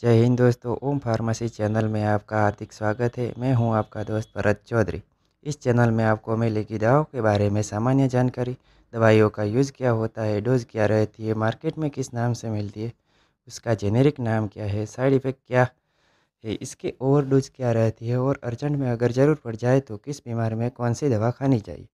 जय हिंद दोस्तों ओम pharmacy channel में आपका हार्दिक स्वागत है मैं हूं आपका दोस्त भरत चौधरी इस चैनल में आपको मिलेगी दवाओं के बारे में सामान्य जानकारी दवाइयों का यूज़ क्या होता है डोज क्या रहती है मार्केट में किस नाम से मिलती है उसका जेनेरिक नाम क्या है साइड इफ़ेक्ट क्या है इसके ओवर डोज क्या रहती है और अर्जेंट में अगर ज़रूर पड़ जाए तो किस बीमारी में कौन सी दवा खानी चाहिए